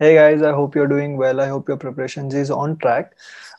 Hey guys, I hope you're doing well. I hope your preparations is on track.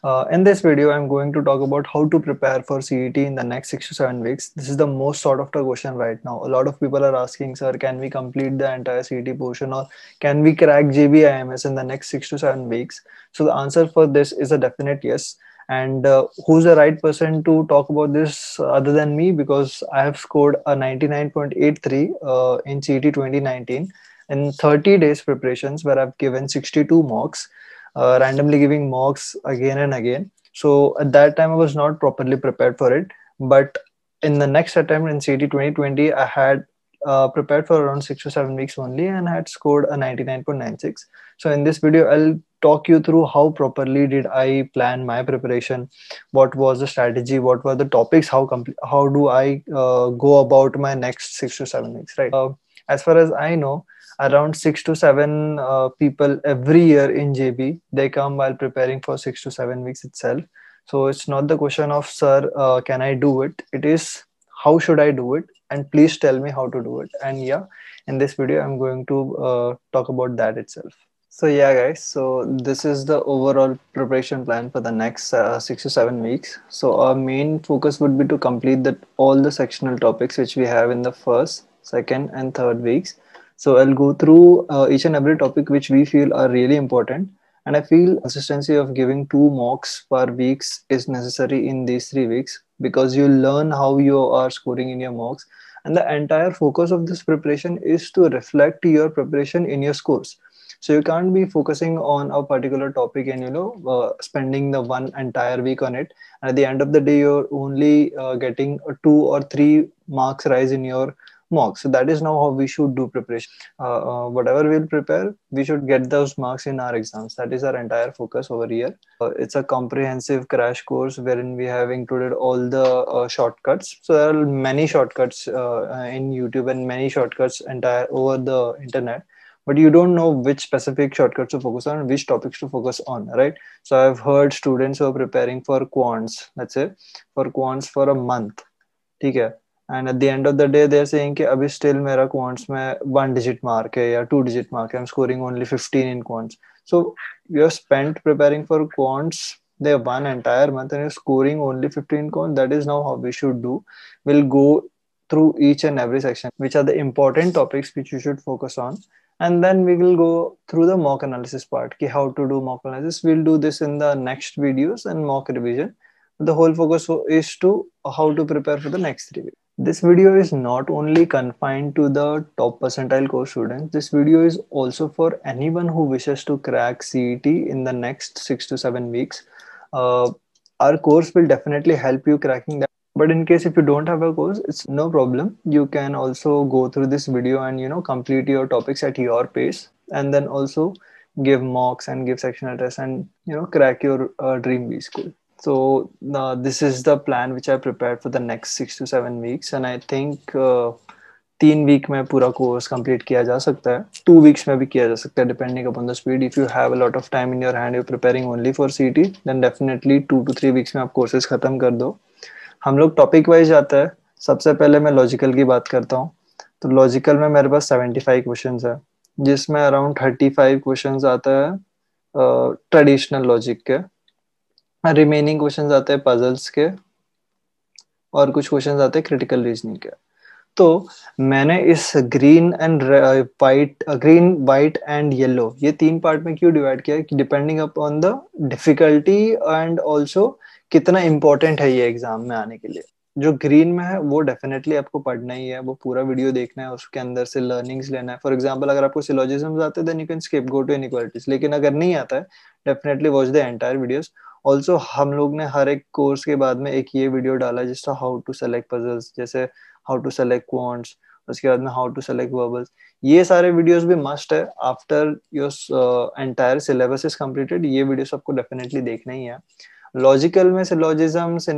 Uh, in this video, I'm going to talk about how to prepare for CET in the next six to seven weeks. This is the most sort of question right now. A lot of people are asking, sir, can we complete the entire CET portion or can we crack JBIMS in the next six to seven weeks? So the answer for this is a definite yes. And uh, who's the right person to talk about this other than me? Because I have scored a 99.83 uh, in CET 2019 in 30 days preparations where I've given 62 mocks, uh, randomly giving mocks again and again. So at that time, I was not properly prepared for it. But in the next attempt in CT 2020, I had uh, prepared for around six or seven weeks only and had scored a 99.96. So in this video, I'll talk you through how properly did I plan my preparation, what was the strategy, what were the topics, how how do I uh, go about my next six to seven weeks, right? Uh, as far as I know, around six to seven uh, people every year in JB. They come while preparing for six to seven weeks itself. So it's not the question of, sir, uh, can I do it? It is, how should I do it? And please tell me how to do it. And yeah, in this video, I'm going to uh, talk about that itself. So yeah, guys. So this is the overall preparation plan for the next uh, six to seven weeks. So our main focus would be to complete that all the sectional topics which we have in the first, second, and third weeks, so I'll go through uh, each and every topic which we feel are really important. And I feel consistency of giving two mocks per weeks is necessary in these three weeks because you learn how you are scoring in your mocks. And the entire focus of this preparation is to reflect your preparation in your scores. So you can't be focusing on a particular topic and you know uh, spending the one entire week on it. And at the end of the day, you're only uh, getting two or three marks rise in your marks so that is now how we should do preparation uh, uh, whatever we'll prepare we should get those marks in our exams that is our entire focus over here uh, it's a comprehensive crash course wherein we have included all the uh, shortcuts so there are many shortcuts uh, uh, in youtube and many shortcuts entire over the internet but you don't know which specific shortcuts to focus on which topics to focus on right so i've heard students who are preparing for quants let's say for quants for a month ठीक है and at the end of the day they are saying कि अभी still मेरा quants में one digit mark है या to digit mark है I am scoring only 15 in quants So you have spent preparing for quants they one entire month and you're scoring only 15 coin that is now how we should do we'll go through each and every section which are the important topics which you should focus on and then we will go through the mock analysis part how to do mock analysis we'll do this in the next videos and mock revision the whole focus is to how to prepare for the next review this video is not only confined to the top percentile course students this video is also for anyone who wishes to crack cet in the next 6 to 7 weeks uh, our course will definitely help you cracking that but in case if you don't have a course it's no problem you can also go through this video and you know complete your topics at your pace and then also give mocks and give sectional tests and you know crack your uh, dream b school So uh, this is the plan which I prepared for the next six to seven weeks, and I think uh, तीन week में पूरा course complete किया जा सकता है two weeks में भी किया जा सकता है depending upon the speed if you have a lot of time in your hand you preparing only for C T then definitely two to three weeks में आप कोर्सेज खत्म कर दो हम लोग टॉपिक वाइज जाते हैं सबसे पहले मैं लॉजिकल की बात करता हूँ तो लॉजिकल में मेरे पास सेवेंटी फाइव क्वेश्चन है जिसमें अराउंड थर्टी फाइव क्वेश्चन आता है ट्रेडिशनल uh, लॉजिक के रिमेनिंग क्वेश्चन आते हैं पजल्स के और कुछ क्वेश्चन आते हैं क्रिटिकल रीजनिंग के तो मैंने इस green and white green white and yellow ये तीन पार्ट में क्यों डिवाइड किया कि depending upon the difficulty and also कितना इम्पोर्टेंट है ये एग्जाम में आने के लिए जो ग्रीन में है वो डेफिनेटली आपको पढ़ना ही है वो पूरा वीडियो देखना है उसके अंदर से लर्निंग्स लेना है फॉर एग्जाम्पल अगर आपको सिलोजिज्म आते हैं then you can skip go to inequalities लेकिन अगर नहीं आता है definitely watch the entire videos also हम लोग ने हर एक कोर्स के बाद में एक ये वीडियो डाला जिसका हाउ टू सेलेक्ट पजल्स जैसे हाउ टू सेलेक्ट क्वांट्स उसके बाद में हाउ टू सेलेक्ट वर्बल्स ये सारे वीडियोस भी मस्ट है after your entire syllabus is completed ये वीडियोस आपको डेफिनेटली देखना ही है लॉजिकल में से लॉजिज्म्स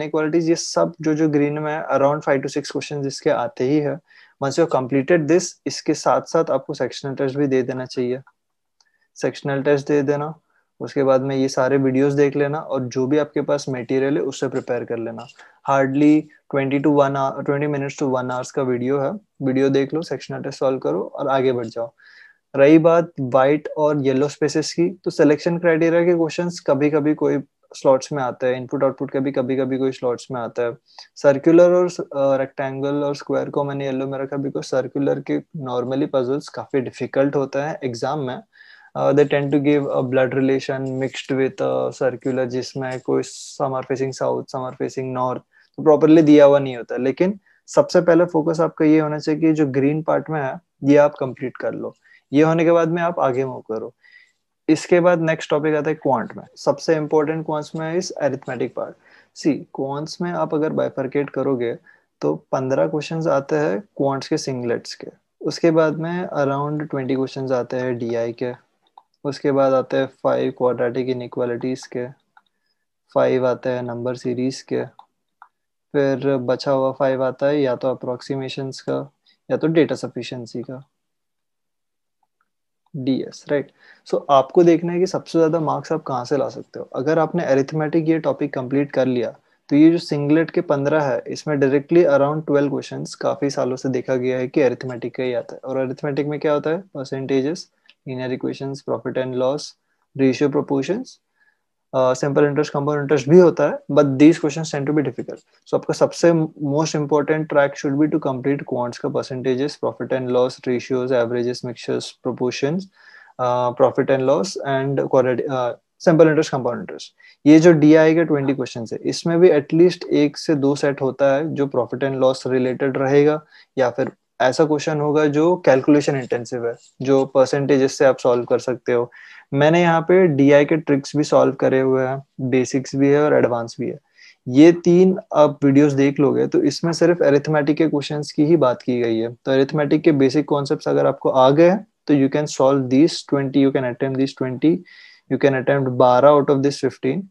ये सब जो जो ग्रीन में around five to six question इसके आते ही है वंस यू कम्प्लीटेड दिस इसके साथ साथ आपको सेक्शनल टेस्ट भी दे देना चाहिए सेक्शनल टेस्ट दे देना उसके बाद में ये सारे वीडियोस देख लेना और जो भी आपके पास मटेरियल है उससे प्रिपेयर कर लेना hardly twenty to one hour twenty minutes to one hours का वीडियो है वीडियो देख लो सेक्शन अटेस्ट सॉल्व करो और आगे बढ़ जाओ रही बात वाइट और येलो स्पेसेस की तो सिलेक्शन क्राइटेरिया के क्वेश्चन कभी कभी कोई स्लॉट्स में आता है इनपुट आउटपुट का भी कभी कभी कोई स्लॉट्स में आता है सर्कुलर और रेक्टेंगल और स्क्वायर को मैंने येलो में रखा बिकॉज सर्कुलर के नॉर्मली पजल्स काफी डिफिकल्ट होता है एग्जाम में uh, they tend to give a blood relation mixed with a circular जिसमें कोई some are facing south some are तो प्रॉपरली दिया हुआ नहीं होता लेकिन सबसे पहले फोकस आपका ये होना चाहिए कि जो ग्रीन पार्ट में है ये आप कंप्लीट कर लो ये होने के बाद में आप आगे मूव करो इसके बाद नेक्स्ट टॉपिक आता है क्वांट में सबसे इम्पोर्टेंट क्वांट्स में इस एरिथमेटिक पार्ट सी क्वांट्स में आप अगर बाइफर्केट करोगे तो पंद्रह क्वेश्चन आते हैं क्वांट्स के सिंगलेट्स के उसके बाद में अराउंड ट्वेंटी क्वेश्चन आते हैं डी के उसके बाद आते हैं फाइव क्वाड्रेटिक इनक्वालिटीज के फाइव आते हैं नंबर सीरीज के फिर बचा हुआ फाइव आता है या तो अप्रोक्सीमेशन का या तो डेटा सफिशेंसी का डी एस राइट सो आपको देखना है कि सबसे ज़्यादा मार्क्स आप कहाँ से ला सकते हो अगर आपने एरिथमेटिक ये टॉपिक कंप्लीट कर लिया तो ये जो सिंगलेट के पंद्रह है इसमें डायरेक्टली अराउंड ट्वेल्व क्वेश्चन काफ़ी सालों से देखा गया है कि एरिथमेटिक का ही आता है और एरिथमेटिक में क्या होता है percentages linear equations profit and loss ratio proportions simple interest compound interest भी होता है but these question tend to be difficult so आपका सबसे most important track should be to complete quants का percentages profit and loss ratios averages mixtures proportions profit and loss and simple interest compound interest ये जो D I के twenty question है इसमें भी at least एक से दो सेट होता है जो प्रॉफिट एंड लॉस रिलेटेड रहेगा या फिर ऐसा क्वेश्चन होगा जो कैलकुलेशन इंटेंसिव है जो परसेंटेज से आप सॉल्व कर सकते हो मैंने यहाँ पे डी के ट्रिक्स भी सॉल्व करे हुए हैं बेसिक्स भी है और एडवांस भी है ये तीन आप वीडियोस देख लोगे तो इसमें सिर्फ एरिथमेटिक के क्वेश्चंस की ही बात की गई है तो एरिथमेटिक के बेसिक कॉन्सेप्ट्स अगर आपको आ गए तो you can solve this twenty you can attempt this twenty you can attempt बारह आउट ऑफ दिस फिफ्टीन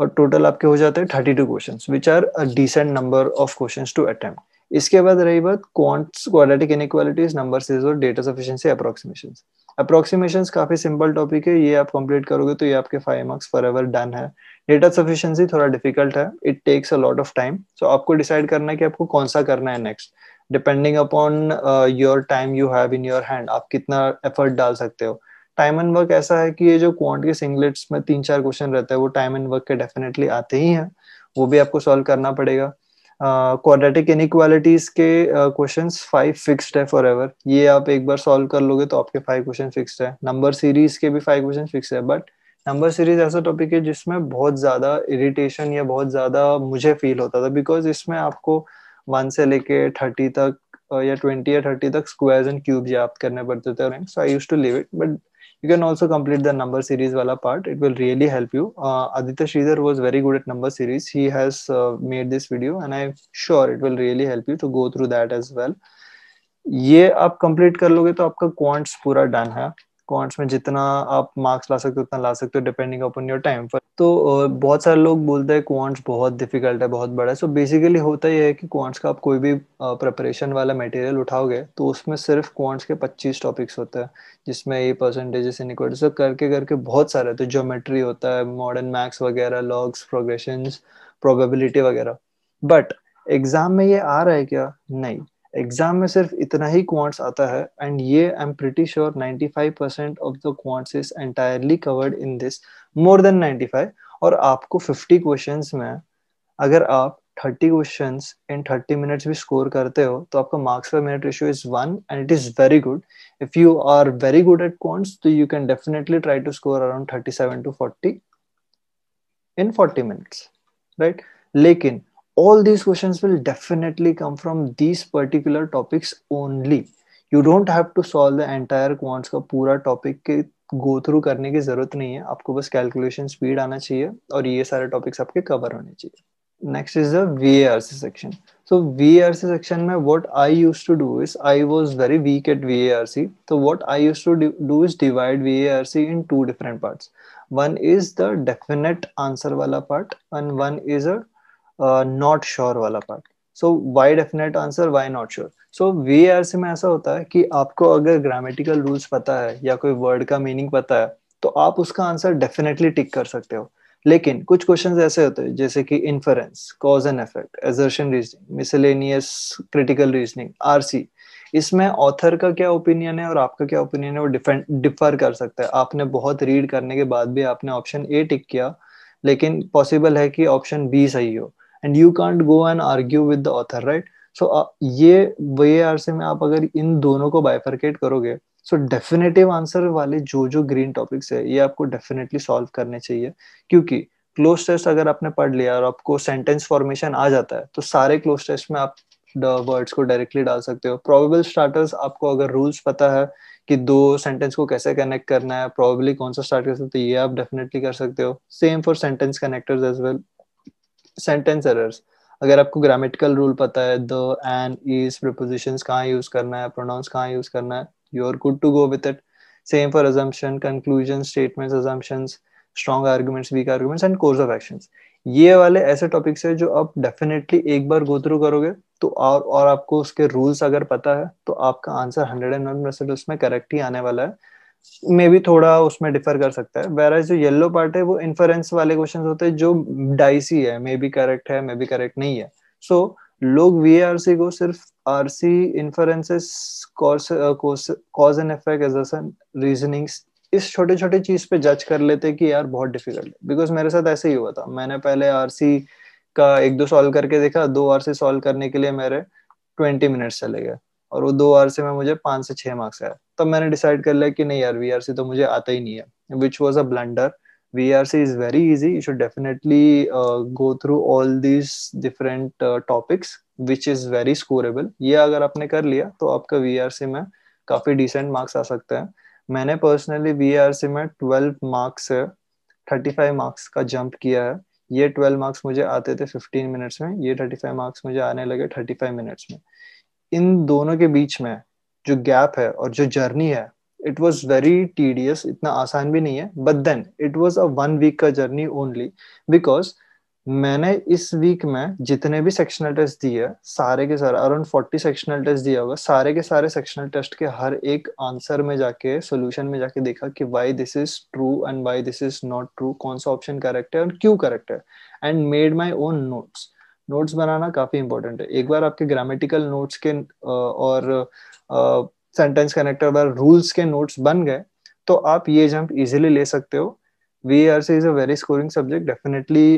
और टोटल आपके हो जाते हैं thirty two question which are a decent number of question to attempt इसके बाद रही बात quants quadratic inequalities number series और डेटा सफिशिएंसी अप्रोक्सीमेशन अप्रोक्सीमेशन काफी सिंपल टॉपिक है ये आप कंप्लीट करोगे तो ये आपके five marks forever done है डेटा सफिशिएंसी थोड़ा डिफिकल्ट है it takes a lot of time so आपको डिसाइड करना है कि आपको कौन सा करना है next depending upon your time you have in your hand आप कितना एफर्ट डाल सकते हो टाइम एंड वर्क ऐसा है कि ये जो क्वांट के सिंगलेट्स में तीन चार क्वेश्चन रहता है वो टाइम एंड वर्क के डेफिनेटली आते ही हैं वो भी आपको सॉल्व करना पड़ेगा क्वाड्रेटिक इनक्वालिटीज के क्वेश्चन फाइव फिक्स्ड है फॉर एवर ये आप एक बार सॉल्व कर लोगे तो आपके फाइव क्वेश्चन फिक्स्ड है नंबर सीरीज के भी फाइव क्वेश्चन फिक्स है बट नंबर सीरीज ऐसा टॉपिक है जिसमें बहुत ज्यादा इरिटेशन या बहुत ज्यादा मुझे फील होता था बिकॉज इसमें आपको वन से लेके थर्टी तक या ट्वेंटी या थर्टी तक स्क्वायर्स एंड क्यूब्स याद करने पड़ते थे so I used to live it but you can also complete the number series wala part it will really help you uh, aditya shridhar was very good at number series he has uh, made this video and i'm sure it will really help you to go through that as well ये आप complete कर लोगे तो आपका quants पूरा done है quants में जितना आप मार्क्स ला सकते हो उतना ला सकते हो डिपेंडिंग अपन योर टाइम पर तो बहुत सारे लोग बोलते हैं क्वांट्स बहुत डिफिकल्ट है बहुत बड़ा है सो so बेसिकली होता ही है कि क्वांट्स का आप कोई भी प्रिपरेशन वाला मटेरियल उठाओगे तो उसमें सिर्फ क्वांट्स के 25 टॉपिक्स होते हैं जिसमें ये परसेंटेजेस इनिक्वालिटी सब करके करके बहुत सारे तो ज्योमेट्री होता है मॉडर्न मैथ्स वगैरह लॉग्स प्रोग्रेशन प्रोबेबिलिटी वगैरह बट एग्जाम में ये आ रहा है क्या नहीं एग्जाम में सिर्फ इतना ही क्वांट्स आता है एंड ये I am pretty sure 95% of the quants is entirely covered in this more than 95 और आपको 50 क्वेश्चंस में अगर आप 30 क्वेश्चंस इन 30 मिनट्स भी स्कोर करते हो तो आपका marks per minute ratio is 1 and it is very good if you are very good at quants तो you can definitely try to score around 37 to 40 in 40 minutes right लेकिन all these questions will definitely come from these particular topics only you don't have to solve the entire quants ka pura topic ke go through karne ki zarurat nahi hai to bas calculation speed aana chahiye aur ye sare topics aapke cover hone chahiye next is the varc section so varc section mein what i used to do is i was very weak at varc so what i used to do is divide varc in two different parts one is the definite answer wala part and one is a not sure वाला part so why definite answer why not sure so we are से में ऐसा होता है कि आपको अगर grammatical rules पता है या कोई वर्ड का मीनिंग पता है तो आप उसका आंसर डेफिनेटली टिक कर सकते हो लेकिन कुछ क्वेश्चंस ऐसे होते हैं जैसे कि inference cause and effect assertion reasoning miscellaneous critical reasoning RC इसमें ऑथर का क्या ओपिनियन है और आपका क्या ओपिनियन है वो डिफर कर सकता है आपने बहुत रीड करने के बाद भी आपने ऑप्शन ए टिक किया लेकिन पॉसिबल है कि ऑप्शन बी सही हो and you can't go and argue with the author right so ये वे आर से में आप अगर इन दोनों को बाइफर्केट करोगे सो डेफिनेटिव आंसर वाले जो जो ग्रीन टॉपिक्स है ये आपको डेफिनेटली सॉल्व करने चाहिए क्योंकि क्लोज टेस्ट अगर आपने पढ़ लिया और आपको सेंटेंस फॉर्मेशन आ जाता है तो सारे क्लोज टेस्ट में आप वर्ड्स को डायरेक्टली डाल सकते हो प्रोबेबल स्टार्टर्स आपको अगर रूल्स पता है कि दो सेंटेंस को कैसे कनेक्ट करना है प्रोबेबली कौन सा स्टार्ट कर सकते हो ये आप डेफिनेटली कर सकते हो same for sentence connectors as well sentence errors अगर आपको ग्रामेटिकल रूल पता है द एन इज प्रीपोजिशंस कहाँ यूज करना है प्रोनाउंस कहाँ यूज करना है you are good to go with it same for assumption conclusion statements assumptions strong arguments weak arguments and course of action ये वाले ऐसे टॉपिक्स है जो आप डेफिनेटली एक बार गो थ्रू करोगे तो और और आपको उसके रूल्स अगर पता है तो आपका answer hundred and one percent उसमें करेक्ट ही आने वाला है में भी थोड़ा उसमें डिफर कर सकता है वेर जो येलो पार्ट है वो इन्फरेंस वाले क्वेश्चन होते हैं जो डाइसी है मे बी करेक्ट है मे बी करेक्ट नहीं है सो so, लोग वी को सिर्फ R C inferences cause and effect reasoning इस छोटे छोटे चीज पे जज कर लेते कि यार बहुत डिफिकल्ट है बिकॉज मेरे साथ ऐसे ही हुआ था मैंने पहले आर का एक दो सॉल्व करके देखा दो आर सॉल्व करने के लिए मेरे ट्वेंटी मिनट्स चले गए और वो दो आर से मैं मुझे पांच से छह मार्क्स आया तब तो मैंने डिसाइड कर लिया कि नहीं यार वी तो मुझे आता ही नहीं है which was a blunder V R C is very easy you should definitely go through all these different topics which is very scorable ये अगर आपने कर लिया तो आपका वी आर सी में काफ़ी डिसेंट मार्क्स आ सकते हैं मैंने पर्सनली वी आर सी में twelve marks thirty five marks का जंप किया है ये ट्वेल्व मार्क्स मुझे आते थे फिफ्टीन मिनट्स में ये थर्टी फाइव मार्क्स मुझे आने लगे थर्टी फाइव मिनट्स में इन दोनों के बीच में जो गैप है और जो जर्नी है इट वॉज वेरी टीडियस इतना आसान भी नहीं है but then it was a one week का जर्नी ओनली बिकॉज मैंने इस वीक में जितने भी सेक्शनल टेस्ट दिए सारे के सारे अराउंड फोर्टी सेक्शनल टेस्ट दिया होगा सारे के सारे सेक्शनल टेस्ट के हर एक आंसर में जाके सोल्यूशन में जाके देखा कि why this is true and why this is not true कौन सा ऑप्शन करेक्ट है और क्यों करेक्ट है and made my own notes notes बनाना काफी इंपॉर्टेंट है एक बार आपके ग्रामेटिकल नोट्स के और सेंटेंस कनेक्टर बार रूल्स के नोट्स बन गए तो आप ये जंप इजीली ले सकते हो V are C is a very scoring subject definitely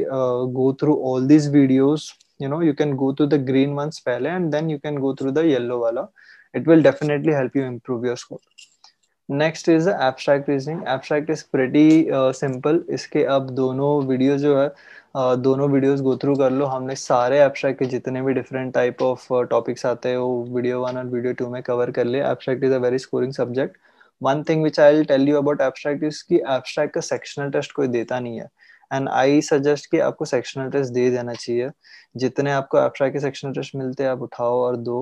go through all this videos you know you can go through the green ones पहले and then you can go through the yellow वाला it will definitely help you improve your score next is abstract reasoning abstract is pretty simple इसके अब दोनों video जो है दोनों videos go through कर लो हमने सारे एब्स्ट्रैक्ट के जितने भी डिफरेंट टाइप ऑफ टॉपिक्स आते हैं वो वीडियो वन और वीडियो टू में कवर कर लिए abstract is a very scoring subject one thing which I will tell you about abstract is की एब्स्ट्रैक्ट का सेक्शनल टेस्ट कोई देता नहीं है एंड आई सजेस्ट कि आपको सेक्शनल टेस्ट दे देना चाहिए जितने आपको एब्स्ट्रैक्ट के सेक्शनल टेस्ट मिलते हैं आप उठाओ और दो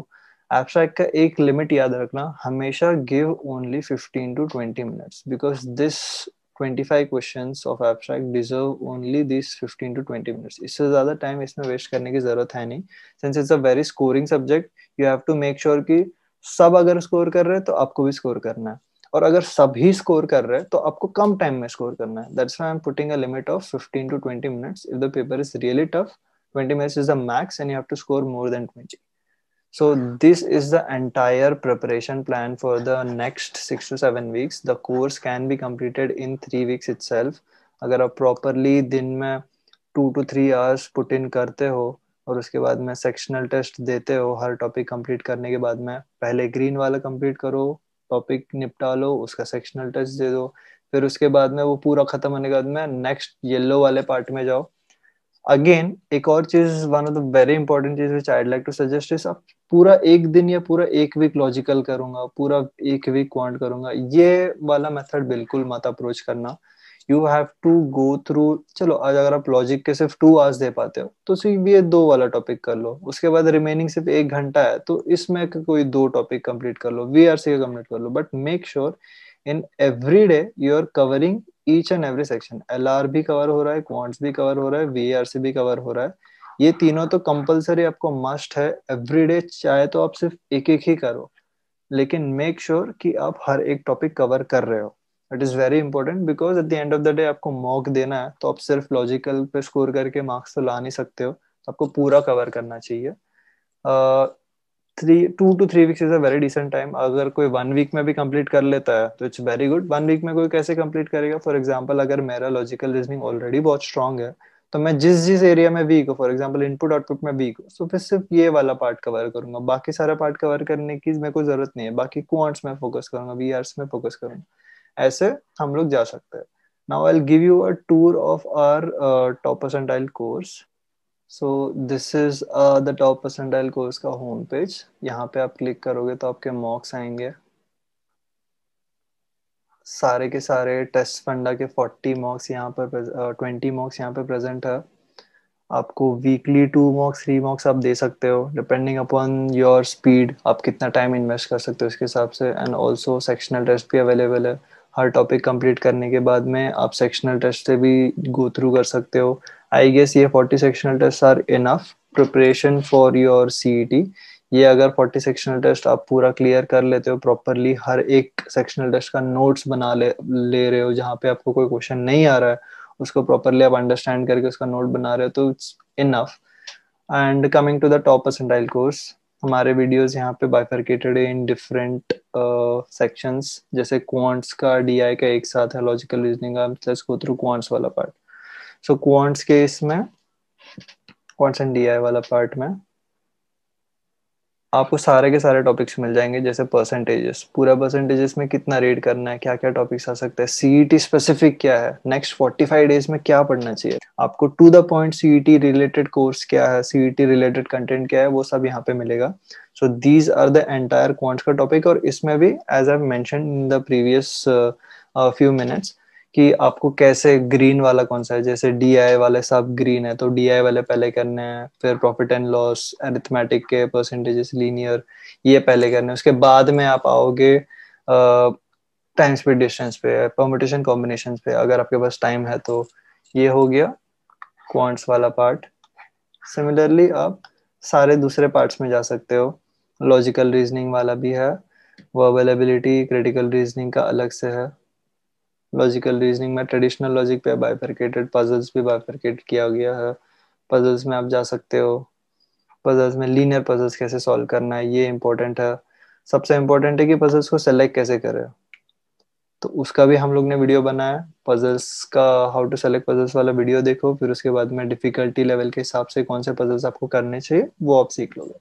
एब्स्ट्रैक्ट का एक लिमिट याद रखना हमेशा give only fifteen to twenty minutes because this 25 questions of abstract deserve only this 15 to 20 minutes इससे ज़्यादा time इसमें वेस्ट करने की ज़रूरत है नहीं since it's a very scoring subject you have to make sure कि सब अगर स्कोर कर रहे हैं तो आपको भी स्कोर करना है और अगर सभी स्कोर कर रहे हैं तो आपको कम टाइम में स्कोर करना है that's I am putting a limit of 15 to 20 minutes if the paper is really tough 20 minutes is the max and you have to score more than 20 So this is the entire preparation plan for the next six to seven weeks. The course can be completed in three weeks itself. अगर आप properly दिन में two to three hours put in करते हो और उसके बाद में सेक्शनल टेस्ट देते हो हर टॉपिक कंप्लीट करने के बाद में पहले ग्रीन वाला कंप्लीट करो टॉपिक निपटा लो उसका सेक्शनल टेस्ट दे दो फिर उसके बाद में वो पूरा खत्म होने के बाद में नेक्स्ट येलो वाले पार्ट में जाओ अगेन एक और चीज one of the very important चीज which I'd like to suggest is आप पूरा एक दिन या पूरा एक वीक लॉजिकल करूंगा पूरा एक वीक क्वांट करूंगा ये वाला मेथड बिल्कुल मत अप्रोच करना you have to go through चलो आज अगर आप लॉजिक के सिर्फ टू आवर्स दे पाते हो तो सिर्फ ये दो वाला टॉपिक कर लो उसके बाद रिमेनिंग सिर्फ एक घंटा है तो इसमें कोई दो टॉपिक कंप्लीट कर लो वी आर सी कंप्लीट कर लो but make sure in every day you are covering each and every section L R भी कवर हो रहा है क्वांट्स भी कवर हो रहा है वी आर सी भी कवर हो रहा है ये तीनों तो कंपलसरी आपको मस्ट है एवरीडे चाहे तो आप सिर्फ एक एक ही करो लेकिन मेक श्योर sure कि आप हर एक टॉपिक कवर कर रहे हो it is very important because at the end of the day आपको मॉक देना है तो आप सिर्फ लॉजिकल पे स्कोर करके मार्क्स तो ला नहीं सकते हो तो आपको पूरा कवर करना चाहिए three to to three weeks is a very decent time अगर कोई वन वीक में भी कंप्लीट कर लेता है तो it's very good one week में कोई कैसे कंप्लीट करेगा फॉर एग्जाम्पल अगर मेरा लॉजिकल रीजनिंग ऑलरेडी बहुत स्ट्रॉन्ग है तो मैं जिस जिस एरिया में वीक हूँ फॉर एग्जाम्पल इनपुट आउटपुट में वीक हूँ तो फिर सिर्फ ये वाला पार्ट कवर करूंगा बाकी सारा पार्ट कवर करने की मेरे को जरूरत नहीं है बाकी क्वांट्स में फोकस करूंगा वी में फोकस करूंगा ऐसे हम लोग जा सकते हैं now i'll give you a tour of our uh, top percentile course so this is uh, the top percentile course का होम पेज यहाँ पे आप क्लिक करोगे तो आपके मॉक्स आएंगे सारे के सारे टेस्ट फंडा के फोर्टी मार्क्स यहाँ पर ट्वेंटी मार्क्स यहाँ पर प्रेजेंट है आपको weekly two marks three marks आप दे सकते हो डिपेंडिंग अपॉन योर स्पीड आप कितना टाइम इन्वेस्ट कर सकते हो इसके हिसाब से एंड ऑल्सो सेक्शनल टेस्ट भी अवेलेबल है हर टॉपिक कंप्लीट करने के बाद में आप सेक्शनल टेस्ट से भी गो थ्रू कर सकते हो आई गेस ये forty sectional test are enough preparation for your C E T ये अगर 40 सेक्शनल टेस्ट आप पूरा क्लियर कर लेते हो प्रॉपरली हर एक सेक्शनल टेस्ट का नोट्स बना ले ले रहे हो जहाँ पे आपको कोई क्वेश्चन नहीं आ रहा है उसको प्रॉपरली आप अंडरस्टैंड करके उसका नोट बना रहे हो तो it's enough and coming to the top percentile course हमारे वीडियोस यहाँ पे बाइफर्केटेड है इन डिफरेंट सेक्शंस जैसे क्वांट्स का डीआई का एक साथ है लॉजिकल रीजनिंग का लेट्स गो थ्रू क्वांट्स वाला पार्ट सो so, क्वांट्स के इसमें क्वांट्स एंड डीआई वाला पार्ट में आपको सारे के सारे टॉपिक्स मिल जाएंगे जैसे परसेंटेजेस पूरा परसेंटेजेस में कितना रीड करना है क्या क्या टॉपिक्स आ सकते हैं सीईटी स्पेसिफिक e क्या है नेक्स्ट फोर्टी फाइव डेज में क्या पढ़ना चाहिए आपको to the point CET related course क्या है सीईटी रिलेटेड कंटेंट क्या है वो सब यहाँ पे मिलेगा so these are the entire quants का टॉपिक और इसमें भी as I mention in the previous few minutes कि आपको कैसे ग्रीन वाला कौन सा है जैसे डी वाले सब ग्रीन है तो डी वाले पहले करने हैं फिर प्रॉफिट एंड लॉस एरिथमेटिक के परसेंटेजेस लीनियर ये पहले करने उसके बाद में आप आओगे टाइम स्पीड डिस्टेंस पे परमुटेशन कॉम्बिनेशन पे अगर आपके पास टाइम है तो ये हो गया क्वांट्स वाला पार्ट सिमिलरली आप सारे दूसरे पार्ट्स में जा सकते हो लॉजिकल रीजनिंग वाला भी है वो अवेलेबिलिटी क्रिटिकल रीजनिंग का अलग से है लॉजिकल रीजनिंग में ट्रेडिशनल लॉजिक पे बाइफरकेटेड पजल्स भी बाइफरकेट किया गया है पजल्स में आप जा सकते हो पजल्स में लीनियर पजल्स कैसे सॉल्व करना है ये इम्पोर्टेंट है सबसे इम्पोर्टेंट है कि पजल्स को सेलेक्ट कैसे करें तो उसका भी हम लोग ने वीडियो बनाया पजल्स का हाउ टू सेलेक्ट पजल्स वाला वीडियो देखो फिर उसके बाद में डिफिकल्टी लेवल के हिसाब से कौन से पजल्स आपको करने चाहिए वो आप सीख लोगे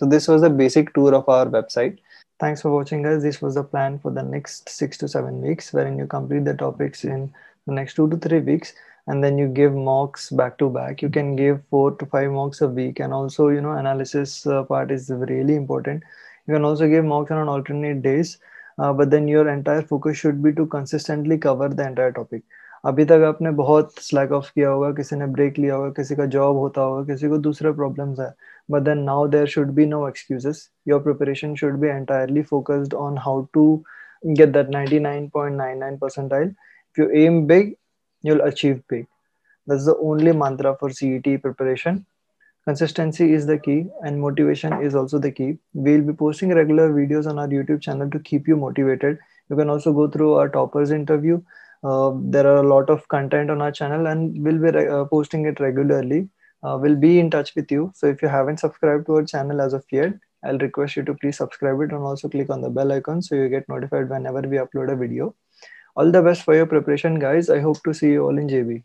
so this was the basic tour of our website Thanks for watching guys. This was the plan for the next six to seven weeks wherein you complete the topics in the next two to three weeks and then you give mocks back to back. You can give four to five mocks a week and also, you know, analysis uh, part is really important. You can also give mocks on alternate days, uh, but then your entire focus should be to consistently cover the entire topic. अभी तक आपने बहुत slack of किया होगा किसी ने break लिया होगा किसी का जॉब होता होगा किसी को दूसरा प्रॉब्लम्स है but then now there should be no excuses your preparation should be entirely focused on how to get that ninety nine point nine nine percentile if you aim big you achieve big that the only mantra for C E T preparation consistency is the key and motivation is also the key we'll be posting regular videos on our youtube channel to keep you motivated you can also go through our toppers interview Um, there are a lot of content on our channel and we'll be re- uh, posting it regularly uh, we'll be in touch with you so if you haven't subscribed to our channel as of yet I'll request you to please subscribe it and also click on the bell icon so you get notified whenever we upload a video. All the best for your preparation, guys. I hope to see you all in JB.